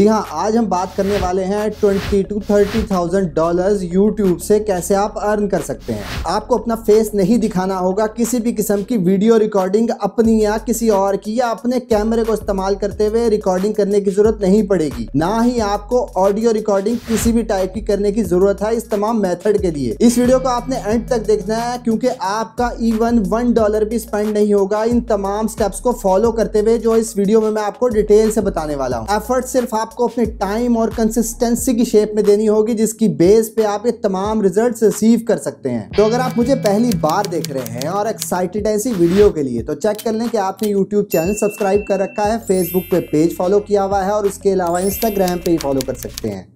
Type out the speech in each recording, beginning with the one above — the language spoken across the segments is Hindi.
जी हाँ आज हम बात करने वाले हैं twenty to thirty thousand dollar YouTube से कैसे आप अर्न कर सकते हैं आपको अपना फेस नहीं दिखाना होगा किसी भी किस्म की वीडियो रिकॉर्डिंग अपनी या किसी और की या अपने कैमरे को इस्तेमाल करते हुए रिकॉर्डिंग करने की जरूरत नहीं पड़ेगी ना ही आपको ऑडियो रिकॉर्डिंग किसी भी टाइप की करने की जरूरत है इस तमाम मेथड के लिए इस वीडियो को आपने एंड तक देखना है क्योंकि आपका इवन वन डॉलर भी स्पेंड नहीं होगा इन तमाम स्टेप्स को फॉलो करते हुए जो इस वीडियो में मैं आपको डिटेल से बताने वाला हूँ एफर्ट सिर्फ आप आपको अपने टाइम और कंसिस्टेंसी की शेप में देनी होगी जिसकी बेस पे आप ये तमाम रिजल्ट रिसीव कर सकते हैं तो अगर आप मुझे पहली बार देख रहे हैं और एक्साइटेड है इसी वीडियो के लिए तो चेक कर लें कि आपने यूट्यूब चैनल सब्सक्राइब कर रखा है फेसबुक पे पेज फॉलो किया हुआ है और उसके अलावा इंस्टाग्राम पे ही फॉलो कर सकते हैं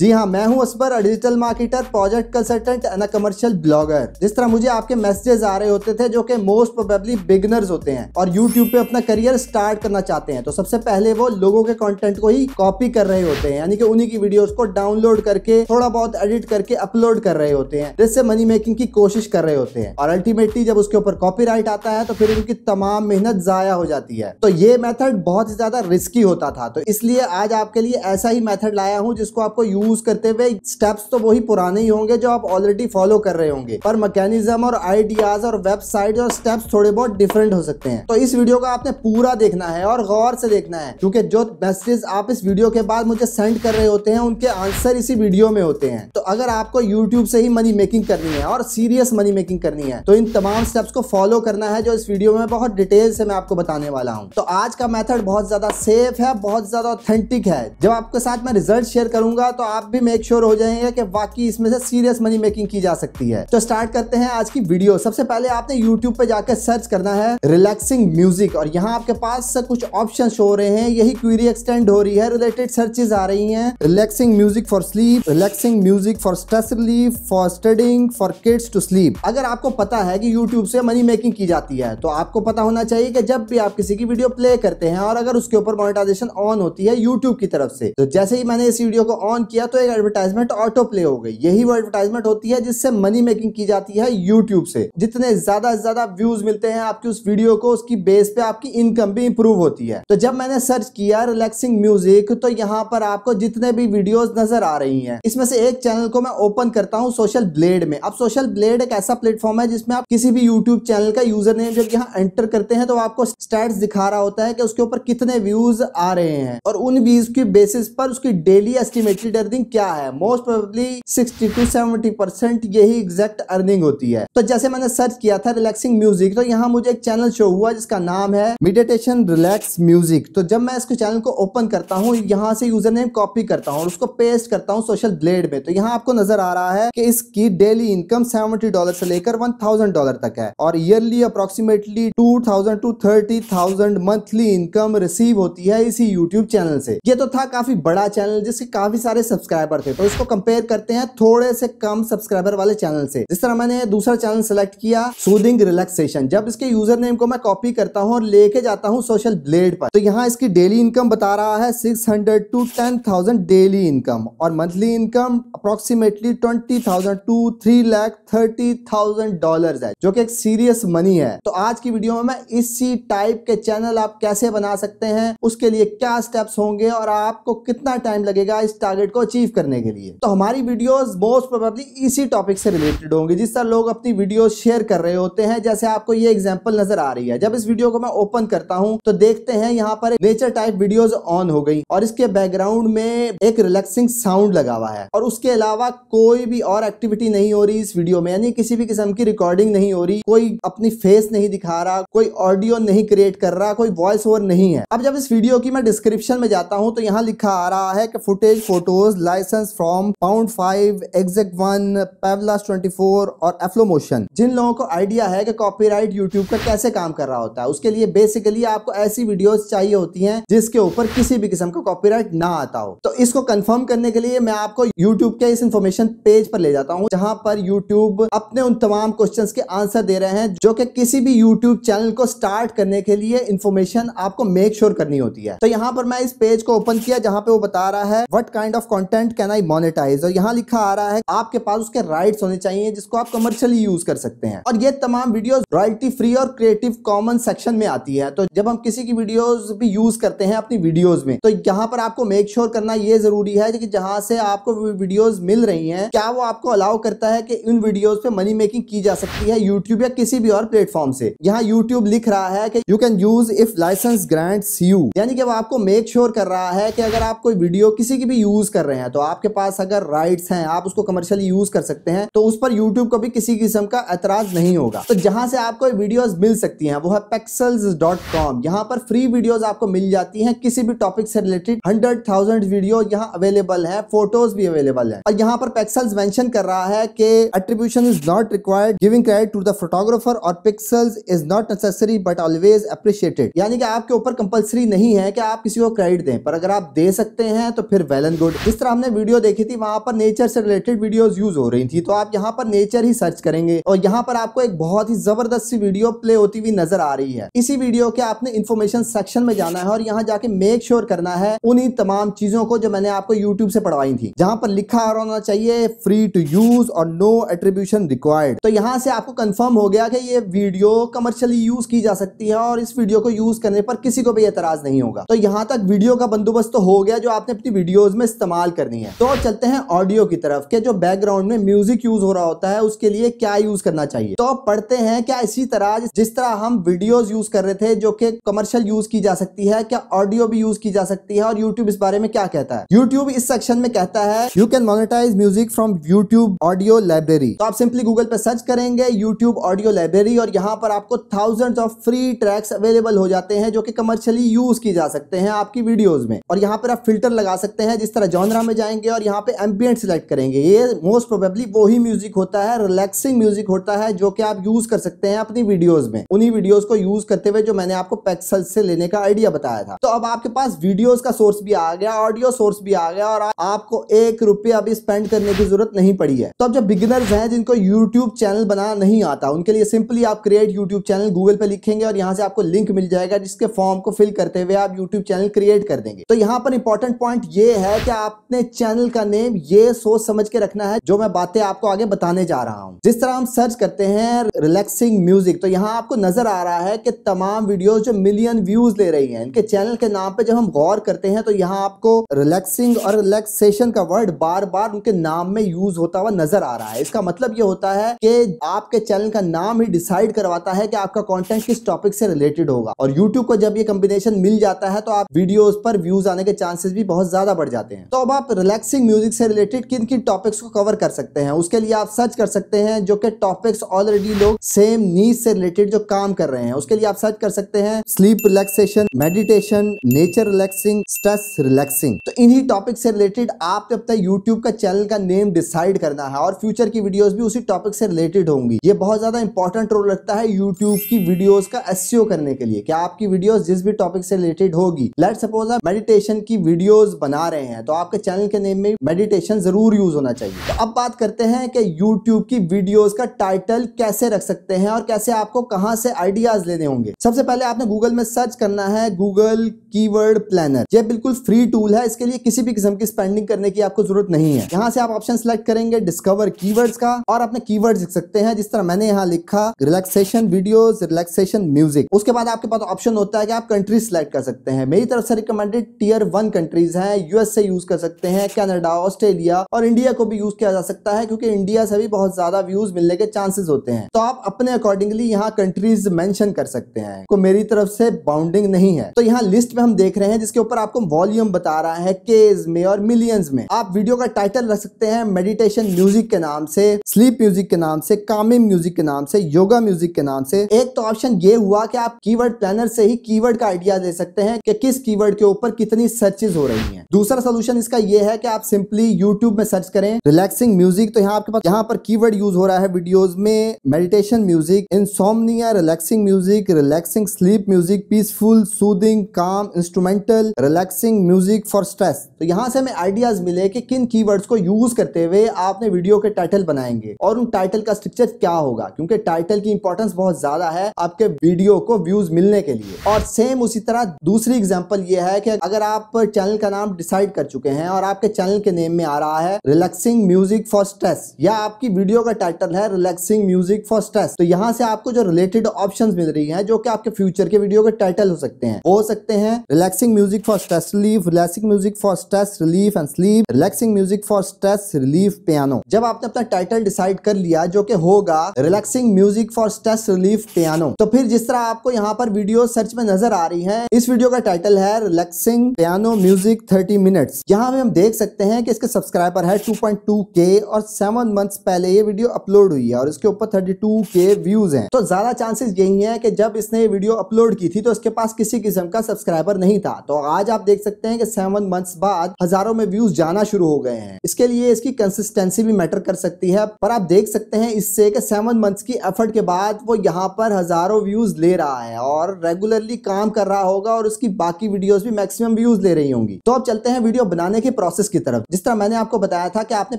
जी हाँ मैं हूँ Asbar digital marketer project consultant and commercial blogger जिस तरह मुझे आपके मैसेजेस आ रहे होते थे जो कि मोस्ट प्रोबेबली बिगनर्स होते हैं और यूट्यूब पे अपना करियर स्टार्ट करना चाहते हैं तो सबसे पहले वो लोगों के कंटेंट को ही कॉपी कर रहे होते हैं यानी कि उन्हीं की वीडियो को डाउनलोड करके थोड़ा बहुत एडिट करके अपलोड कर रहे होते हैं जिससे मनी मेकिंग की कोशिश कर रहे होते हैं और अल्टीमेटली जब उसके ऊपर कॉपी आता है तो फिर उनकी तमाम मेहनत जाया हो जाती है तो ये मेथड बहुत ही ज्यादा रिस्की होता था तो इसलिए आज आपके लिए ऐसा ही मेथड लाया हूँ जिसको आपको यूज यूज करते हुए स्टेप्स तो वही पुराने ही होंगे जो आप ऑलरेडी फॉलो कर रहे होंगे पर मैकेनिज्म और आइडियाज और वेबसाइट और स्टेप्स थोड़े बहुत डिफरेंट हो सकते हैं तो इस वीडियो का आपने पूरा देखना है और गौर से देखना है क्योंकि जो मैसेज आप इस वीडियो के बाद मुझे सेंड कर रहे होते हैं उनके आंसर इसी वीडियो में होते हैं तो अगर आपको यूट्यूब से ही मनी मेकिंग करनी है और सीरियस मनी मेकिंग करनी है तो इन तमाम स्टेप्स को फॉलो करना है जो इस वीडियो में बहुत डिटेल से मैं आपको बताने वाला हूँ तो आज का मेथड बहुत ज्यादा सेफ है बहुत ज्यादा ऑथेंटिक है जब आपके साथ मैं रिजल्ट शेयर करूंगा तो आप आप भी मेक श्योर हो जाएंगे कि वाकई इसमें से सीरियस मनी मेकिंग की जा सकती है तो स्टार्ट करते हैं आज की वीडियो सबसे पहले आपने यूट्यूब पे जाकर सर्च करना है रिलैक्सिंग म्यूजिक और यहाँ आपके पास कुछ ऑप्शन हो रहे हैं यही क्वेरी एक्सटेंड हो रही है रिलेटेड सर्चेज आ रही है relaxing music for sleep relaxing music for stress relief for studying for kids to sleep अगर आपको पता है कि यूट्यूब से मनी मेकिंग की जाती है तो आपको पता होना चाहिए कि जब भी आप किसी की वीडियो प्ले करते हैं और अगर उसके ऊपर मोनिटाइजेशन ऑन होती है यूट्यूब की तरफ से तो जैसे ही मैंने इस वीडियो को ऑन किया या तो एक एडवर्टाइजमेंट ऑटो प्ले हो गई यही वो एडवर्टाइजमेंट होती है जिससे मनी मेकिंग की जाती है यूट्यूब से जितने ज्यादा से ज्यादा व्यूज मिलते हैं आपकी उस वीडियो को उसकी बेस पे आपकी इनकम भी इंप्रूव होती है तो जब मैंने सर्च किया रिलैक्सिंग म्यूजिक तो यहाँ पर आपको जितने भी वीडियो नजर आ रही है इसमें से एक चैनल को मैं ओपन करता हूँ सोशल ब्लेड में अब सोशल ब्लेड एक ऐसा प्लेटफॉर्म है जिसमें आप किसी भी यूट्यूब चैनल का यूजर नेम जब यहाँ एंटर करते हैं तो आपको स्टैट्स दिखा रहा होता है कि उसके ऊपर कितने व्यूज आ रहे हैं और उन व्यूज की बेसिस पर उसकी डेली एस्टिमेटेड अर्निंग अर्निंग क्या है मोस्ट प्रोबेबली 60 टू 70 परसेंट यही एग्जैक्ट अर्निंग होती है तो जैसे मैंने सर्च किया था रिलैक्सिंग म्यूजिक तो यहाँ मुझे एक चैनल शो हुआ जिसका नाम है मेडिटेशन रिलैक्स म्यूजिक तो जब मैं इसको चैनल को ओपन करता हूँ यहाँ से यूजर नेम कॉपी करता हूँ उसको पेस्ट करता हूँ सोशल ब्लेड में तो यहाँ आपको नजर आ रहा है कि इसकी डेली इनकम सेवेंटी डॉलर से लेकर वन थाउजेंड डॉलर तक है और yearly approximately two thousand to thirty thousand monthly income receive होती है इसी यूट्यूब चैनल से ये तो था काफी बड़ा चैनल जिसके काफी सारे सब्सक्राइब सब्सक्राइबर थे तो इसको कंपेयर करते हैं थोड़े से कम सब्सक्राइबर वाले चैनल से जिस तरह मैंने दूसरा चैनल सेलेक्ट किया सूदिंग रिलैक्सेशन जब इसके यूजर नेम को मैं कॉपी करता हूँ और लेके जाता हूँ सोशल ब्लेड पर तो यहाँ इसकी डेली इनकम बता रहा है six to ten daily income और monthly income approximately twenty to three lakh thirty thousand dollar है जो कि एक सीरियस मनी है तो आज की वीडियो में मैं इसी टाइप के चैनल आप कैसे बना सकते हैं उसके लिए क्या स्टेप्स होंगे और आपको कितना टाइम लगेगा इस टारगेट को अचीव करने के लिए तो हमारी वीडियोस मोस्ट प्रोबेबली इसी टॉपिक से रिलेटेड होंगे जिस तरह लोग अपनी वीडियो शेयर कर रहे होते हैं जैसे आपको ये एग्जाम्पल नजर आ रही है जब इस वीडियो को मैं ओपन करता हूँ तो देखते हैं यहाँ पर नेचर टाइप वीडियो ऑन हो गई और इसके बैकग्राउंड में एक रिलैक्सिंग साउंड लगा हुआ है और उसके अलावा कोई भी और एक्टिविटी नहीं हो रही इस वीडियो में यानी किसी भी किस्म की रिकॉर्डिंग नहीं हो रही कोई अपनी फेस नहीं दिखा रहा कोई ऑडियो नहीं क्रिएट कर रहा कोई वॉइस ओवर नहीं है अब जब इस वीडियो की मैं डिस्क्रिप्शन में जाता हूँ तो यहाँ लिखा आ रहा है कि footage photos license from pound five exact one पेवलास ट्वेंटी फोर और एफ्लोमोशन जिन लोगों को आइडिया है कि कॉपीराइट यूट्यूब का कैसे काम कर रहा होता है उसके लिए बेसिकली आपको ऐसी वीडियोस चाहिए होती हैं जिसके ऊपर किसी भी किस्म का कॉपीराइट ना आता हो तो इसको कंफर्म करने के लिए मैं आपको यूट्यूब के इस इन्फॉर्मेशन पेज पर ले जाता हूँ जहाँ पर यूट्यूब अपने उन तमाम क्वेश्चन के आंसर दे रहे हैं जो कि किसी भी यूट्यूब चैनल को स्टार्ट करने के लिए इन्फॉर्मेशन आपको मेक श्योर sure करनी होती है तो यहाँ पर मैं इस पेज को ओपन किया जहाँ पे वो बता रहा है what kind of content content can I monetize और यहाँ लिखा आ रहा है आपके पास उसके राइट्स होने चाहिए जिसको आप कमर्शियली यूज कर सकते हैं और ये तमाम वीडियोस रॉयल्टी फ्री और क्रिएटिव कॉमन सेक्शन में आती है तो जब हम किसी की वीडियोस भी यूज करते हैं अपनी वीडियोस में तो यहाँ पर आपको मेक श्योर sure करना ये जरूरी है कि जहां से आपको वीडियो मिल रही है क्या वो आपको अलाउ करता है कि इन वीडियो पे मनी मेकिंग की जा सकती है यूट्यूब या किसी भी और प्लेटफॉर्म से यहाँ यूट्यूब लिख रहा है कि you can use if license grants you यानी कि वो आपको मेक श्योर sure कर रहा है कि अगर आप कोई वीडियो किसी की भी यूज कर रहे हैं रहे हैं तो आपके पास अगर राइट्स हैं आप उसको कमर्शियली यूज कर सकते हैं तो उस पर यूट्यूब को भी किसी किस्म का एतराज नहीं होगा तो जहां से आपको वीडियोस मिल सकती है वो है पेक्सल्स डॉट कॉम यहाँ पर फ्री वीडियोस आपको मिल जाती है किसी भी टॉपिक से रिलेटेड हंड्रेड थाउजेंड वीडियो यहाँ अवेलेबल है फोटोज भी अवेलेबल है और यहाँ पर पेक्सल्स मेंशन कर रहा है कि attribution is not required giving credit to the photographer और Pexels is not necessary but always appreciated यानी कि आपके ऊपर कंपल्सरी नहीं है कि आप किसी को क्रेडिट दें पर अगर आप दे सकते हैं तो फिर वेल एंड गुड इस तरह दूसरा हमने वीडियो देखी थी वहां पर नेचर से रिलेटेड वीडियोस यूज हो रही थी तो आप यहाँ पर नेचर ही सर्च करेंगे और यहाँ पर आपको एक बहुत ही जबरदस्त सी वीडियो प्ले होती हुई नजर आ रही है इसी वीडियो के आपने इन्फॉर्मेशन सेक्शन में जाना है और यहाँ जाके मेक श्योर करना है उन्हीं तमाम चीजों को जो मैंने आपको यूट्यूब से पढ़वाई थी जहाँ पर लिखा आ होना चाहिए फ्री टू यूज और नो एट्रीब्यूशन रिक्वायर्ड तो यहाँ से आपको कन्फर्म हो गया कि ये वीडियो कमर्शियली यूज की जा सकती है और इस वीडियो को यूज करने पर किसी को भी एतराज नहीं होगा तो यहाँ तक वीडियो का बंदोबस्त तो हो गया जो आपने अपनी वीडियोज में इस्तेमाल करनी है तो चलते हैं ऑडियो की तरफ के जो बैकग्राउंड में म्यूजिक यूज हो रहा होता है उसके लिए क्या यूज करना चाहिए तो पढ़ते हैं क्या इसी तरह जिस तरह हम वीडियोज यूज कर रहे थे जो कि कमर्शियल यूज की जा सकती है क्या ऑडियो भी यूज की जा सकती है और यूट्यूब इस बारे में क्या कहता है यूट्यूब इस सेक्शन में कहता है you can monetize music from YouTube audio library तो आप सिंपली गूगल पर सर्च करेंगे यूट्यूब ऑडियो लाइब्रेरी और यहाँ पर आपको thousand of free tracks available हो जाते हैं जो कि कमर्शियली यूज की जा सकते हैं आपकी वीडियोज में और यहाँ पर आप फिल्टर लगा सकते हैं जिस तरह जॉनरा में जाएंगे और यहाँ पे एम्बियंट सिलेक्ट करेंगे ये मोस्ट प्रोबेबली वही म्यूजिक होता है रिलैक्सिंग म्यूजिक होता है जो कि आप यूज कर सकते हैं अपनी वीडियोज में उन्हीं वीडियोज को यूज करते हुए जो मैंने आपको पेक्सल से लेने का आइडिया बताया था तो अब आपके पास वीडियोज का सोर्स भी आ गया ऑडियो सोर्स भी आ गया और आपको एक रुपया अभी स्पेंड करने की जरूरत नहीं पड़ी है तो अब जो बिगिनर्स हैं जिनको यूट्यूब चैनल बनाना नहीं आता उनके लिए सिंपली आप क्रिएट यूट्यूब चैनल गूगल पे लिखेंगे और यहाँ से आपको लिंक मिल जाएगा जिसके फॉर्म को फिल करते हुए आप यूट्यूब चैनल क्रिएट कर देंगे तो यहाँ पर इंपॉर्टेंट पॉइंट ये है कि आपने अपने चैनल का नेम ये सोच समझ के रखना है जो मैं बातें आपको आगे बताने जा रहा हूँ जिस तरह हम सर्च करते हैं रिलैक्सिंग म्यूजिक तो यहाँ आपको नजर आ रहा है कि तमाम वीडियोज जो मिलियन व्यूज ले रही है इनके चैनल के नाम पे जब हम गौर करते हैं तो यहाँ आपको रिलैक्सिंग और रिलैक्सेशन का वर्ड बार बार उनके नाम में यूज होता हुआ नजर आ रहा है इसका मतलब ये होता है कि आपके चैनल का नाम ही डिसाइड करवाता है कि आपका कॉन्टेंट किस टॉपिक से रिलेटेड होगा और यूट्यूब को जब ये कॉम्बिनेशन मिल जाता है तो आप वीडियो पर व्यूज आने के चांसेस भी बहुत ज्यादा बढ़ जाते हैं तो अब आप आप रिलैक्सिंग म्यूजिक से रिलेटेड किन किन टॉपिक्स को कवर कर सकते हैं उसके लिए आप सर्च कर सकते हैं जो कि टॉपिक्स ऑलरेडी लोग सेम नीज से रिलेटेड जो काम कर रहे हैं उसके लिए आप सर्च कर सकते हैं sleep relaxation meditation nature relaxing stress relaxing तो इन्हीं टॉपिक से रिलेटेड आपने अपना यूट्यूब का चैनल का नेम डिसाइड करना है और फ्यूचर की वीडियोज भी उसी टॉपिक से रिलेटेड होंगी ये बहुत ज्यादा इंपॉर्टेंट रोल रखता है यूट्यूब की वीडियोज का एस e करने के लिए क्या आपकी वीडियोस जिस भी टॉपिक से रिलेटेड होगी लेट सपोज आप मेडिटेशन की वीडियोज बना रहे हैं तो आपके चैनल के नेम में मेडिटेशन जरूर यूज होना चाहिए तो अब बात करते हैं कि यूट्यूब की वीडियोज का टाइटल कैसे रख सकते हैं और कैसे आपको कहाँ से आइडियाज लेने होंगे सबसे पहले आपने गूगल में सर्च करना है गूगल कीवर्ड प्लानर यह बिल्कुल फ्री टूल है इसके लिए किसी भी किस्म की स्पेंडिंग करने की आपको जरूरत नहीं है यहाँ से आप ऑप्शन सेलेक्ट करेंगे डिस्कवर कीवर्ड्स का और अपने कीवर्ड्स लिख सकते हैं जिस तरह मैंने यहाँ लिखा रिलैक्सेशन वीडियोस रिलैक्सेशन म्यूजिक उसके बाद आपके पास ऑप्शन होता है कि आप कंट्री सिलेक्ट कर सकते हैं मेरी तरफ से रिकमेंडेड टीयर वन कंट्रीज है यूएस से यूज कर सकते सकते हैं कनाडा ऑस्ट्रेलिया और इंडिया को भी यूज किया जा सकता है क्योंकि इंडिया से भी बहुत ज्यादा व्यूज मिलने के चांसेस होते हैं तो आप अपने अकॉर्डिंगली यहाँ कंट्रीज मेंशन कर सकते हैं को मेरी तरफ से बाउंडिंग नहीं है तो यहाँ लिस्ट में हम देख रहे हैं जिसके ऊपर आपको वॉल्यूम बता रहा है केज में और मिलियंस में आप वीडियो का टाइटल रख सकते हैं मेडिटेशन म्यूजिक के नाम से स्लीप म्यूजिक के नाम से कामिंग म्यूजिक के नाम से योगा म्यूजिक के नाम से एक तो ऑप्शन ये हुआ कि आप कीवर्ड प्लानर से ही कीवर्ड का आइडिया दे सकते हैं कि किस कीवर्ड के ऊपर कितनी सर्चेज हो रही हैं दूसरा सोल्यूशन इसका ये है कि आप सिंपली यूट्यूब में सर्च करें रिलैक्सिंग म्यूजिक तो यहाँ आपके पास यहाँ पर कीवर्ड यूज हो रहा है वीडियोस में meditation music insomnia relaxing music relaxing sleep music peaceful soothing calm instrumental relaxing music for stress तो यहाँ से हमें आइडियाज मिले कि किन की को यूज करते हुए आपने वीडियो के टाइटल बनाएंगे और उन टाइटल का स्ट्रक्चर क्या होगा क्योंकि टाइटल की इंपॉर्टेंस बहुत ज्यादा है आपके वीडियो को व्यूज मिलने के लिए और सेम उसी तरह दूसरी एग्जाम्पल ये है कि अगर आप चैनल का नाम डिसाइड कर चुके हैं और आपके चैनल के नेम में आ रहा है रिलैक्सिंग म्यूजिक फॉर स्ट्रेस या आपकी वीडियो का टाइटल है रिलैक्सिंग म्यूजिक फॉर स्ट्रेस तो यहाँ से आपको जो रिलेटेड ऑप्शन मिल रही है जो की आपके फ्यूचर के वीडियो के टाइटल हो सकते हैं हो सकते हैं relaxing music for stress relief relaxing music for stress relief and sleep relaxing music for stress relief piano जब आपने अपना टाइटल डिसाइड कर लिया जो की होगा relaxing music for stress relief piano तो फिर जिस तरह आपको यहाँ पर वीडियो सर्च में नजर आ रही है इस वीडियो का टाइटल है रिलैक्सिंग पियानो म्यूजिक 30 मिनट्स यहाँ पे हम देख सकते हैं कि इसके सब्सक्राइबर है 2.2 के और सेवन मंथ्स पहले ये वीडियो अपलोड हुई है और इसके ऊपर 32 के व्यूज हैं तो ज्यादा चांसेस यही है कि जब इसने ये वीडियो अपलोड की थी तो इसके पास किसी किस्म का सब्सक्राइबर नहीं था तो आज आप देख सकते हैं कि सेवन मंथ्स बाद हजारों में व्यूज जाना शुरू हो गए हैं इसके लिए इसकी कंसिस्टेंसी भी मैटर कर सकती है पर आप देख सकते हैं इससे कि सेवन मंथ्स की एफर्ट के बाद वो यहाँ पर हजारों व्यूज ले रहा है और रेगुलरली काम कर रहा होगा और उसकी बाकी वीडियोज भी मैक्सिमम व्यूज ले रही होंगी तो अब चलते हैं वीडियो बनाने के प्रोसेस की तरफ जिस तरह मैंने आपको बताया था कि आपने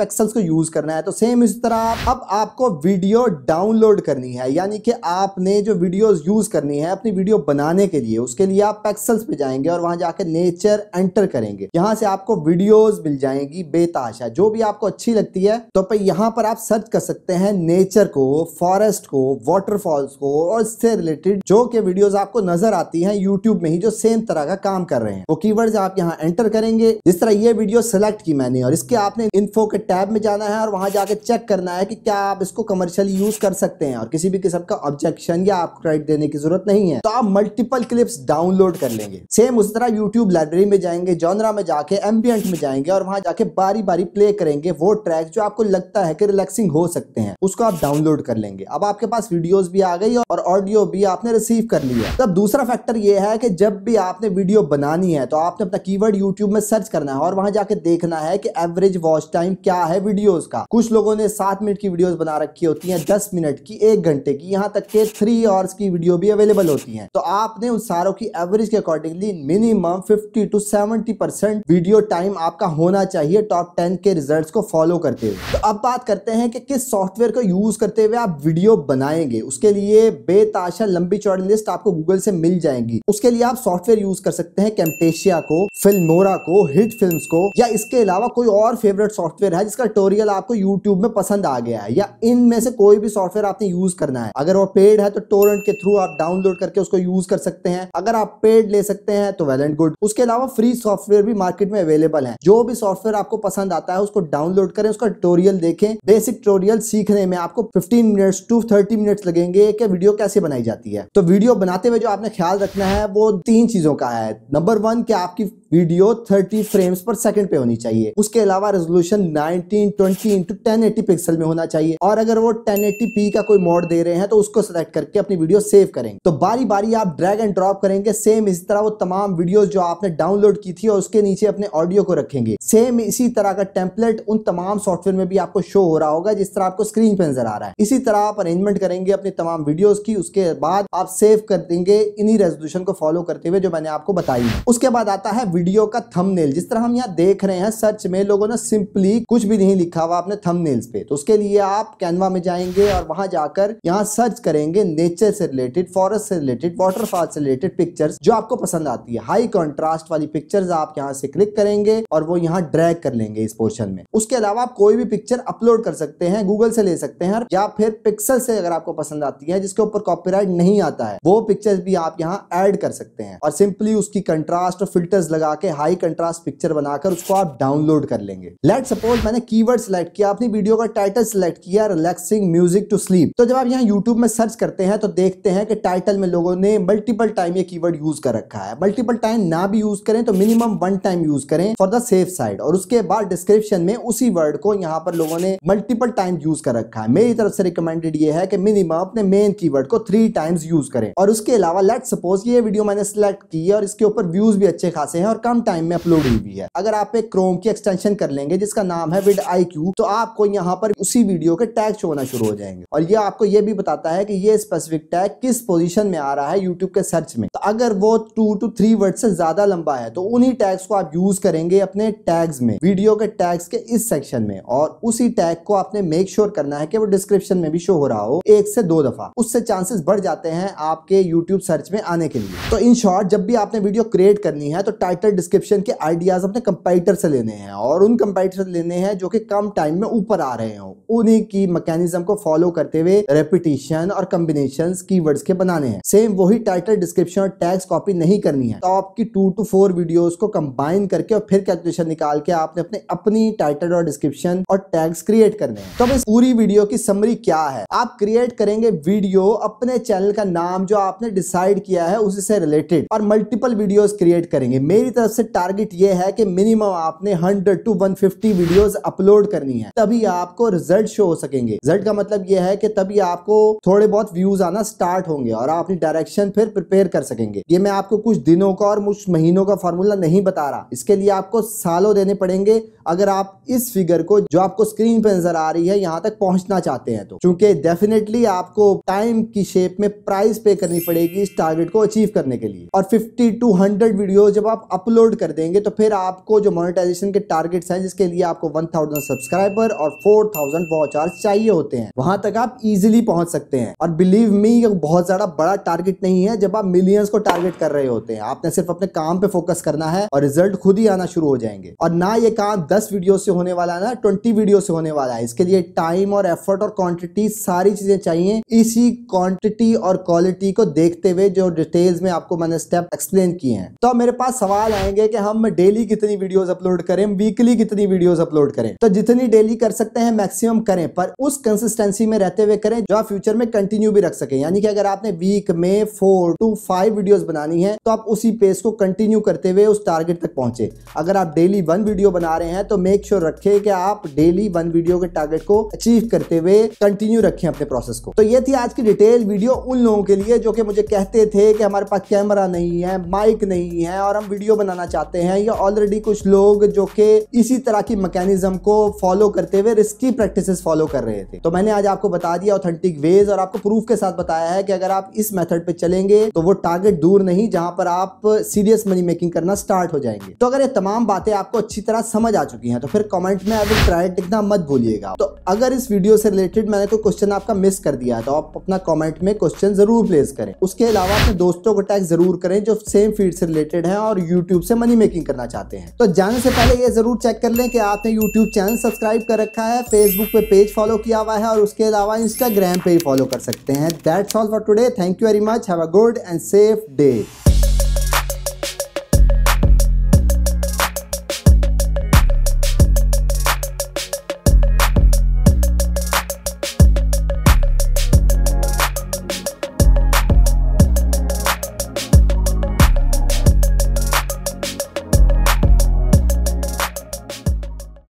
पिक्सल्स को यूज करना है तो सेम इस तरह अब आपको वीडियो डाउनलोड करनी है यानी कि आपने जो वीडियोस यूज करनी है अपनी वीडियो बनाने के लिए उसके लिए आप पिक्सल्स पे जाएंगे और वहां जाकर नेचर एंटर करेंगे यहाँ से आपको वीडियोज मिल जाएंगी बेताशा जो भी आपको अच्छी लगती है तो पर यहाँ पर आप सर्च कर सकते हैं नेचर को फॉरेस्ट को वॉटरफॉल्स को और इससे रिलेटेड जो के वीडियोज आपको नजर आती है यूट्यूब में ही जो सेम तरह का काम कर रहे हैं वो तो कीवर्ड्स आप यहाँ एंटर करेंगे जिस तरह ये वीडियो सेलेक्ट की मैंने और इसके आपने इन्फो के टैब में जाना है और वहां जाके चेक करना है कि क्या आप इसको कमर्शियली यूज कर सकते हैं और किसी भी किस्म का ऑब्जेक्शन या आपको क्रेडिट देने की जरूरत नहीं है तो आप मल्टीपल क्लिप्स डाउनलोड कर लेंगे सेम उसी तरह यूट्यूब लाइब्रेरी में जाएंगे जॉनरा में जाके एम्बियंट में जाएंगे और वहां जाके बारी बारी प्ले करेंगे वो ट्रैक जो आपको लगता है कि रिलैक्सिंग हो सकते हैं उसको आप डाउनलोड कर लेंगे अब आपके पास वीडियोस भी आ गई और ऑडियो भी आपने रिसीव कर लिया तब दूसरा फैक्टर ये है कि जब भी आपने वीडियो बनानी है तो आपने अपना कीवर्ड यूट्यूब में सर्च करना है और वहां में जाके देखना है कि एवरेज वॉच टाइम क्या है वीडियोस का कुछ लोगों ने सात मिनट की वीडियोस बना रखी होती हैं दस मिनट की एक घंटे की यहाँ तक के थ्री आवर्स की वीडियो भी अवेलेबल होती है तो आपने उन सारों की एवरेज के accordingly minimum fifty to seventy percent video time आपका होना चाहिए टॉप टेन के रिजल्ट को फॉलो करते हुए तो अब बात करते हैं कि किस सॉफ्टवेयर को यूज करते हुए आप वीडियो बनाएंगे उसके लिए बेताशा लंबी चौड़ी लिस्ट आपको गूगल से मिल जाएंगी उसके लिए आप सॉफ्टवेयर यूज कर सकते हैं कैम्टेशिया को फिल्मोरा को हिट फिल्म्स को या इसके अलावा कोई और फेवरेट सॉफ्टवेयर है जिसका ट्यूटोरियल आपको यूट्यूब में पसंद आ गया है या इनमें से कोई भी सॉफ्टवेयर आपने यूज करना है अगर वो पेड है तो टोरेंट के थ्रू आप डाउनलोड करके उसको यूज कर सकते हैं अगर आप पेड ले सकते हैं तो वेल एंड गुड उसके अलावा फ्री सॉफ्टवेयर भी मार्केट में अवेलेबल है जो भी सॉफ्टवेयर आपको पसंद आता है उसको डाउनलोड करें उसका ट्यूटोरियल देखें बेसिक ट्यूटोरियल सीखने में आपको 15 मिनट्स टू 30 मिनट्स लगेंगे कि वीडियो कैसे बनाई जाती है तो वीडियो बनाते हुए जो आपने ख्याल रखना है वो तीन चीजों का है नंबर वन कि आपकी वीडियो 30 फ्रेम्स पर सेकंड पे होनी चाहिए उसके अलावा resolution 1920 twenty into ten pixel में होना चाहिए और अगर वो 1080p का कोई मोड दे रहे हैं तो उसको सेलेक्ट करके अपनी वीडियो सेव करेंगे तो बारी बारी आप ड्रैग एंड ड्रॉप करेंगे सेम इसी तरह वो तमाम वीडियोस जो आपने डाउनलोड की थी और उसके नीचे अपने ऑडियो को रखेंगे सेम इसी तरह का टेम्पलेट उन तमाम सॉफ्टवेयर में भी आपको शो हो रहा होगा जिस तरह आपको स्क्रीन पे नजर आ रहा है इसी तरह आप अरेंजमेंट करेंगे अपनी तमाम वीडियोस की उसके बाद आप सेव कर देंगे इन्हीं रेजोल्यूशन को फॉलो करते हुए जो मैंने आपको बताई उसके बाद आता है वीडियो का थंबनेल जिस तरह हम यहाँ देख रहे हैं सर्च में लोगों ने सिंपली कुछ भी नहीं लिखा हुआ आपने थंबनेल्स पे तो उसके लिए आप कैनवा में जाएंगे और वहां जाकर यहाँ सर्च करेंगे नेचर से रिलेटेड फॉरेस्ट से रिलेटेड वाटरफॉल से रिलेटेड पिक्चर्स जो आपको पसंद आती है हाई कॉन्ट्रास्ट वाली पिक्चर्स आप यहाँ से क्लिक करेंगे और वो यहाँ ड्रैग कर लेंगे इस पोर्शन में उसके अलावा आप कोई भी पिक्चर अपलोड कर सकते हैं गूगल से ले सकते हैं या फिर पिक्सल से अगर आपको पसंद आती है जिसके ऊपर कॉपीराइट नहीं आता है वो पिक्चर्स भी आप यहाँ ऐड कर सकते हैं और सिंपली उसकी कंट्रास्ट और फिल्टर्स लगा लगा के हाई कंट्रास्ट पिक्चर बनाकर उसको आप डाउनलोड कर लेंगे लेट सपोज मैंने कीवर्ड सिलेक्ट किया अपनी वीडियो का टाइटल सिलेक्ट किया रिलैक्सिंग म्यूजिक टू स्लीप तो जब आप यहाँ यूट्यूब में सर्च करते हैं तो देखते हैं कि टाइटल में लोगों ने मल्टीपल टाइम ये कीवर्ड यूज कर रखा है मल्टीपल टाइम ना भी यूज करें तो मिनिमम वन टाइम यूज करें फॉर द सेफ साइड और उसके बाद डिस्क्रिप्शन में उसी वर्ड को यहाँ पर लोगों ने मल्टीपल टाइम यूज कर रखा है मेरी तरफ से रिकमेंडेड ये है कि मिनिमम अपने मेन कीवर्ड को थ्री टाइम्स यूज करें और उसके अलावा लेट सपोज ये वीडियो मैंने सिलेक्ट की है और इसके ऊपर व्यूज भी अच्छे खासे हैं और कम टाइम में अपलोड हुई हुई है अगर आप एक क्रोम की एक्सटेंशन कर लेंगे जिसका नाम है विड आई क्यू तो आपको यहाँ पर उसी वीडियो के टैग शो होना शुरू हो जाएंगे और ये आपको ये भी बताता है कि ये स्पेसिफिक टैग किस पोजिशन में आ रहा है यूट्यूब के सर्च में तो अगर वो टू टू थ्री वर्ड से ज्यादा लंबा है तो उन्हीं टैग्स को आप यूज करेंगे अपने टैग्स में वीडियो के टैग्स के इस सेक्शन में और उसी टैग को आपने मेक श्योर sure करना है कि वो डिस्क्रिप्शन में भी शो हो रहा हो एक से दो दफा उससे चांसेस बढ़ जाते हैं आपके यूट्यूब सर्च में आने के लिए तो इन शॉर्ट जब भी आपने वीडियो क्रिएट करनी है तो टाइटल चैप्टर डिस्क्रिप्शन के आइडियाज़ अपने कंपाइटर से लेने हैं और उन कंपाइटर से लेने हैं जो कि कम टाइम में ऊपर आ रहे हो उन्हीं की मैकेनिज्म को फॉलो करते हुए रेपिटेशन और कम्बिनेशन की के बनाने हैं सेम वही टाइटल डिस्क्रिप्शन और टैक्स कॉपी नहीं करनी है तो आपकी टू टू फोर वीडियोस को कंबाइन करके और फिर कैलकुलेशन निकाल के आपने अपने अपनी टाइटल और डिस्क्रिप्शन और टैग्स क्रिएट करने हैं तो इस पूरी वीडियो की समरी क्या है आप क्रिएट करेंगे वीडियो अपने चैनल का नाम जो आपने डिसाइड किया है उसी से रिलेटेड और मल्टीपल वीडियोस क्रिएट करेंगे मेरी मेरी तरफ से टारगेट ये है कि मिनिमम आपने 100 टू 150 वीडियोस अपलोड करनी है तभी आपको रिजल्ट शो हो सकेंगे रिजल्ट का मतलब ये है कि तभी आपको थोड़े बहुत व्यूज आना स्टार्ट होंगे और आप अपनी डायरेक्शन फिर प्रिपेयर कर सकेंगे ये मैं आपको कुछ दिनों का और कुछ महीनों का फॉर्मूला नहीं बता रहा इसके लिए आपको सालों देने पड़ेंगे अगर आप इस फिगर को जो आपको स्क्रीन पर नजर आ रही है यहाँ तक पहुंचना चाहते हैं तो क्योंकि डेफिनेटली आपको टाइम की शेप में प्राइस पे करनी पड़ेगी इस टारगेट को अचीव करने के लिए और 50 टू 100 वीडियो जब आप अपलोड कर देंगे तो फिर आपको जो मोनेटाइजेशन के टारगेट्स हैं जिसके लिए आपको 1000 सब्सक्राइबर और 4000 थाउजेंड वाचार्स चाहिए होते हैं वहां तक आप इजीली पहुंच सकते हैं और बिलीव मी ये बहुत ज्यादा बड़ा टारगेट नहीं है जब आप मिलियंस को टारगेट कर रहे होते हैं आपने सिर्फ अपने काम पे फोकस करना है और रिजल्ट खुद ही आना शुरू हो जाएंगे और ना ये काम दस वीडियो से होने वाला है ना ट्वेंटी वीडियो से होने वाला है इसके लिए टाइम और एफर्ट और क्वान्टिटी सारी चीजें चाहिए इसी क्वान्टिटी और क्वालिटी को देखते हुए जो डिटेल्स में आपको मैंने स्टेप एक्सप्लेन किए हैं तो मेरे पास सवाल सवाल आएंगे कि हम डेली कितनी वीडियोस अपलोड करें वीकली कितनी वीडियोस अपलोड करें तो जितनी डेली कर सकते हैं मैक्सिमम करें पर उस कंसिस्टेंसी में रहते हुए करें जो आप फ्यूचर में कंटिन्यू भी रख सके यानी कि अगर आपने वीक में फोर टू फाइव वीडियोज बनानी है तो आप उसी पेज को कंटिन्यू करते हुए उस टारगेट तक पहुंचे अगर आप डेली वन वीडियो बना रहे हैं तो मेक श्योर sure रखें कि आप डेली वन वीडियो के टारगेट को अचीव करते हुए कंटिन्यू रखें अपने प्रोसेस को तो ये थी आज की डिटेल वीडियो उन लोगों के लिए जो कि मुझे कहते थे कि हमारे पास कैमरा नहीं है माइक नहीं है और हम वीडियो बनाना चाहते हैं या ऑलरेडी कुछ लोग जो कि इसी तरह की मैकेनिज्म को फॉलो करते हुए रिस्की प्रैक्टिसेस फॉलो कर रहे थे तो मैंने आज आपको बता दिया ऑथेंटिक वेज और आपको प्रूफ के साथ बताया है कि अगर आप इस मेथड पे चलेंगे तो वो टारगेट दूर नहीं जहां पर आप सीरियस मनी मेकिंग करना स्टार्ट हो जाएंगे तो अगर ये तमाम बातें आपको अच्छी तरह समझ आ चुकी हैं तो फिर कमेंट में अगर ट्राइट लिखना मत भूलिएगा तो अगर इस वीडियो से रिलेटेड मैंने कोई क्वेश्चन आपका मिस कर दिया तो आप अपना कॉमेंट में क्वेश्चन जरूर प्लेस करें उसके अलावा अपने दोस्तों को टैग जरूर करें जो सेम फील्ड से रिलेटेड है और यूट्यूब YouTube से मनी मेकिंग करना चाहते हैं तो जाने से पहले ये जरूर चेक कर लें कि आपने यूट्यूब चैनल सब्सक्राइब कर रखा है फेसबुक पे पेज फॉलो किया हुआ है और उसके अलावा इंस्टाग्राम पे भी फॉलो कर सकते हैं that's all for today thank you very much have a good and safe day